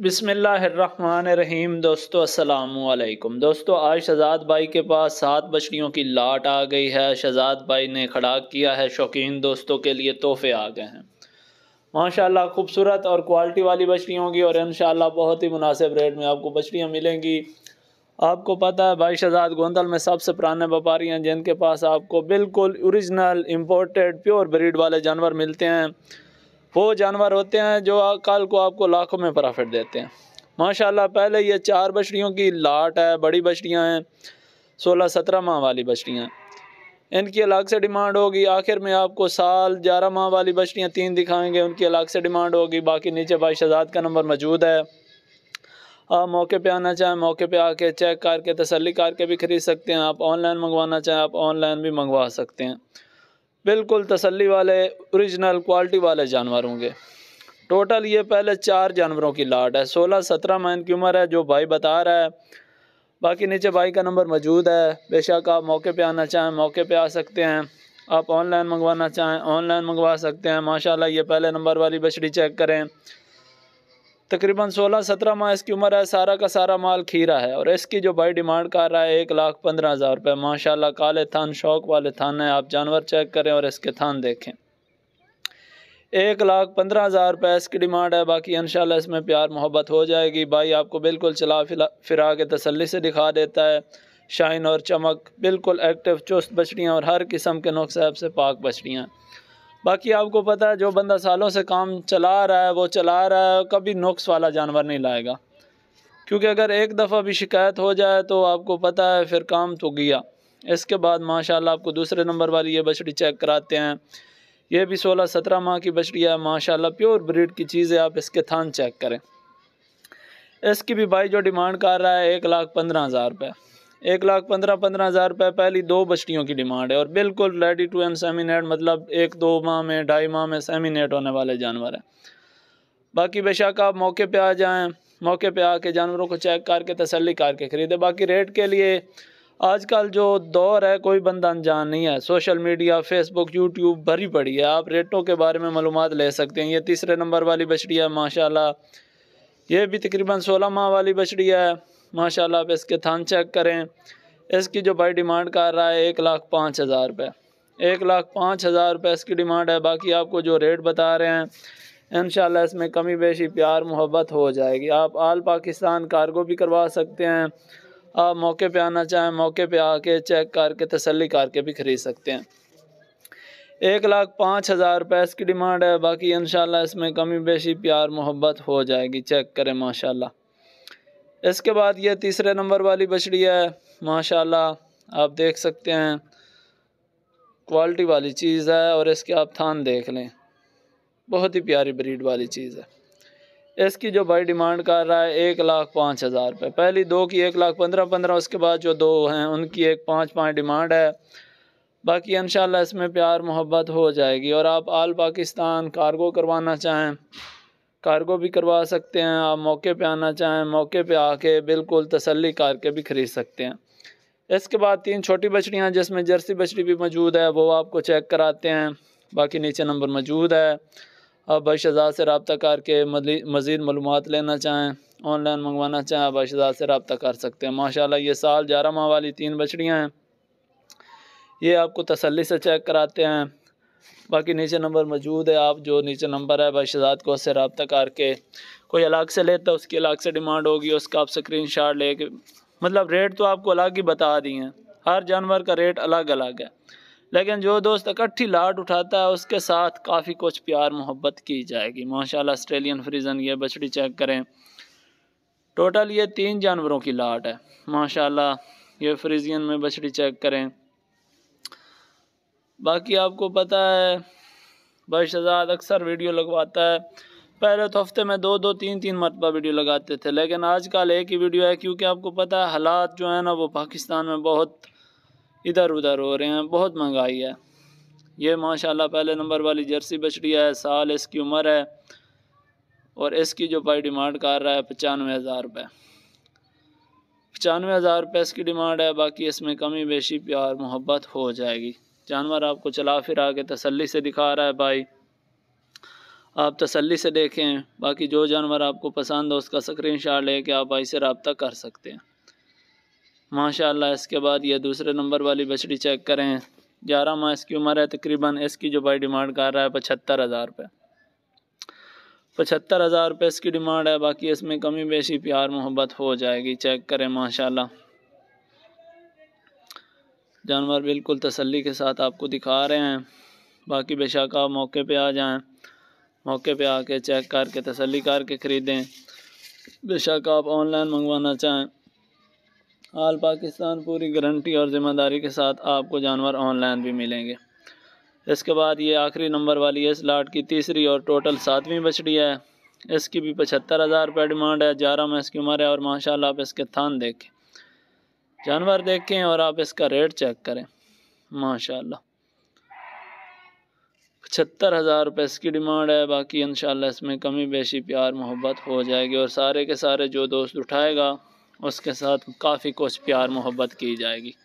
बिसमीम दोस्तों असलकुम दोस्तों आज शहजाद भाई के पास सात बछड़ियों की लाट आ गई है शहजाद भाई ने खड़ा किया है शौकीन दोस्तों के लिए तोहफे आ गए हैं माशाल्लाह खूबसूरत और क्वालिटी वाली बछड़ियों होगी और इन बहुत ही मुनासिब रेट में आपको बछड़ियाँ मिलेंगी आपको पता है भाई शहजाद गोंदल में सबसे पुराने व्यापारी हैं जिनके पास आपको बिल्कुल औरिजिनल इम्पोर्टेड प्योर ब्रीड वाले जानवर मिलते हैं वो जानवर होते हैं जो कल को आपको लाखों में प्रॉफिट देते हैं माशाल्लाह पहले ये चार बछड़ियों की लाट है बड़ी बछड़ियाँ हैं सोलह सत्रह माह वाली बछड़ियाँ इनकी अलग से डिमांड होगी आखिर में आपको साल ग्यारह माह वाली बछड़ियाँ तीन दिखाएंगे उनकी अलग से डिमांड होगी बाकी नीचे भाई शहजाद का नंबर मौजूद है आप मौके पे आना चाहें मौके पे आके चेक करके तसली करके भी ख़रीद सकते हैं आप ऑनलाइन मंगवाना चाहें आप ऑनलाइन भी मंगवा सकते हैं बिल्कुल तसल्ली वाले ओरिजिनल क्वालिटी वाले जानवर होंगे टोटल ये पहले चार जानवरों की लाट है सोलह सत्रह महीने की उम्र है जो भाई बता रहा है बाकी नीचे भाई का नंबर मौजूद है बेशक आप मौके पे आना चाहें मौके पे आ सकते हैं आप ऑनलाइन मंगवाना चाहें ऑनलाइन मंगवा सकते हैं माशाल्लाह ये पहले नंबर वाली बछड़ी चेक करें तकरीबन 16-17 माह इसकी उम्र है सारा का सारा माल खीरा है और इसकी जो भाई डिमांड कर रहा है एक लाख पंद्रह हज़ार रुपये माशाला काले थान शौक वाले थान है आप जानवर चेक करें और इसके थान देखें एक लाख पंद्रह हज़ार रुपये इसकी डिमांड है बाकी इन इसमें प्यार मोहब्बत हो जाएगी भाई आपको बिल्कुल चला फिरा के तसली से दिखा देता है शाइन और चमक बिल्कुल एक्टिव चुस्त बछड़ियाँ और हर किस्म के नुस्ख से पाक बछड़ियाँ बाकी आपको पता है जो बंदा सालों से काम चला रहा है वो चला रहा है कभी नुक्स वाला जानवर नहीं लाएगा क्योंकि अगर एक दफ़ा भी शिकायत हो जाए तो आपको पता है फिर काम तो गया इसके बाद माशाल्लाह आपको दूसरे नंबर वाली ये बछड़ी चेक कराते हैं ये भी सोलह सत्रह माह की बछड़ी है माशाल्लाह प्योर ब्रीड की चीज़ें आप इसके थान चेक करें इसकी भी भाई जो डिमांड कर रहा है एक लाख पंद्रह हज़ार रुपये एक लाख पंद्रह पंद्रह हज़ार रुपये पहली दो बस्तियों की डिमांड है और बिल्कुल रेडी टू एम सेमिनेट मतलब एक दो माह में ढाई माह में सेमिनेट होने वाले जानवर हैं बाकी बेशक आप मौके पर आ जाएँ मौके पर आके जानवरों को चेक करके तसली करके ख़रीदें बाकी रेट के लिए आजकल जो दौर है कोई बंदा अनजान नहीं है सोशल मीडिया फेसबुक यूट्यूब भरी पड़ी है आप रेटों के बारे में मालूम ले सकते हैं ये तीसरे नंबर वाली बछड़ी है माशाल्लाह ये भी तकरीबन सोलह माह वाली बछड़ी है माशाल्लाह आप इसके थान चेक करें इसकी जो भाई डिमांड कर रहा है एक लाख पाँच हज़ार रुपये एक लाख पाँच हज़ार रुपये इसकी डिमांड है बाकी आपको जो रेट बता रहे हैं इन इसमें कमी बेशी प्यार मोहब्बत हो जाएगी आप आल पाकिस्तान कार्गो भी करवा सकते हैं आप मौके पर आना चाहें मौके पर आके चेक करके तसली करके भी ख़रीद सकते हैं एक लाख पाँच हज़ार रुपये इसकी डिमांड है बाकी इन इसमें कमी बेशी प्यार मोहब्बत हो जाएगी चेक करें माशाल्लाह इसके बाद ये तीसरे नंबर वाली बछड़ी है माशाल्लाह आप देख सकते हैं क्वालिटी वाली चीज़ है और इसके आप थान देख लें बहुत ही प्यारी ब्रीड वाली चीज़ है इसकी जो भाई डिमांड कर रहा है एक लाख पाँच हज़ार रुपये पहली दो की एक लाख पंद्रह पंद्रह उसके बाद जो दो हैं उनकी एक पाँच पाँच डिमांड है बाकी इन इसमें प्यार मोहब्बत हो जाएगी और आप आल पाकिस्तान कार्गो करवाना चाहें कार्गो भी करवा सकते हैं आप मौके पे आना चाहें मौके पे आके बिल्कुल तसल्ली करके भी ख़रीद सकते हैं इसके बाद तीन छोटी बछड़ियाँ जिसमें जर्सी बछड़ी भी मौजूद है वो आपको चेक कराते हैं बाकी नीचे नंबर मौजूद है आप भाई से रबता करके मज़ीद मालूम लेना चाहें ऑनलाइन मंगवाना चाहें आप भाई से रबता कर सकते हैं माशा ये साल ग्यारह माह वाली तीन बछड़ियाँ हैं ये आपको तसली से चेक कराते हैं बाकी नीचे नंबर मौजूद है आप जो नीचे नंबर है शहजाद को उससे रबता करके कोई अलग से लेता है उसकी अलग से डिमांड होगी उसका आप स्क्रीन शॉट लेके मतलब रेट तो आपको अलग ही बता दिए हैं हर जानवर का रेट अलग अलग है लेकिन जो दोस्त इकट्ठी लाट उठाता है उसके साथ काफ़ी कुछ प्यार मोहब्बत की जाएगी माशाल्लाह ऑस्ट्रेलियन फ्रीजन ये बछड़ी चेक करें टोटल ये तीन जानवरों की लाट है माशाल्लाह ये फ्रीजियन में बछड़ी चेक करें बाकी आपको पता है भाई शहजाद अक्सर वीडियो लगवाता है पहले तो हफ्ते में दो दो तीन तीन मरतबा वीडियो लगाते थे लेकिन आजकल एक ही वीडियो है क्योंकि आपको पता है हालात जो है ना वो पाकिस्तान में बहुत इधर उधर हो रहे हैं बहुत महंगाई है ये माशाल्लाह पहले नंबर वाली जर्सी बछड़ी है साल इसकी उम्र है और इसकी जो भाई डिमांड कर रहा है पचानवे हज़ार रुपये पचानवे हज़ार रुपये इसकी डिमांड है बाकी इसमें कमी बेशी प्यार मोहब्बत हो जाएगी जानवर आपको चला फिरा के तसल्ली से दिखा रहा है भाई आप तसल्ली से देखें बाकी जो जानवर आपको पसंद हो उसका स्क्रीन शॉट लेके आप भाई से रबता कर सकते हैं माशाल्लाह इसके बाद यह दूसरे नंबर वाली बछड़ी चेक करें ग्यारह माह इसकी उम्र है तकरीबन इसकी जो भाई डिमांड कर रहा है पचहत्तर हज़ार रुपये पचहत्तर हज़ार रुपये इसकी डिमांड है बाकी इसमें कमी बेशी प्यार मोहब्बत हो जाएगी चेक करें माशाल्लाह जानवर बिल्कुल तसल्ली के साथ आपको दिखा रहे हैं बाकी बेशक आप मौके पे आ जाएं मौके पे आके चेक करके तसल्ली करके ख़रीदें बेशक आप ऑनलाइन मंगवाना चाहें आल पाकिस्तान पूरी गारंटी और ज़िम्मेदारी के साथ आपको जानवर ऑनलाइन भी मिलेंगे इसके बाद ये आखिरी नंबर वाली इस लाट की तीसरी और टोटल सातवीं बछड़ी है इसकी भी पचहत्तर हज़ार रुपये डिमांड है ग्यारह में इसकी उम्र है और माशाल्लाह आप इसके थान देखें जानवर देखें और आप इसका रेट चेक करें माशाल्लाह पचहत्तर हज़ार रुपये इसकी डिमांड है बाकी इन इसमें कमी बेशी प्यार मोहब्बत हो जाएगी और सारे के सारे जो दोस्त उठाएगा उसके साथ काफ़ी कुछ प्यार मोहब्बत की जाएगी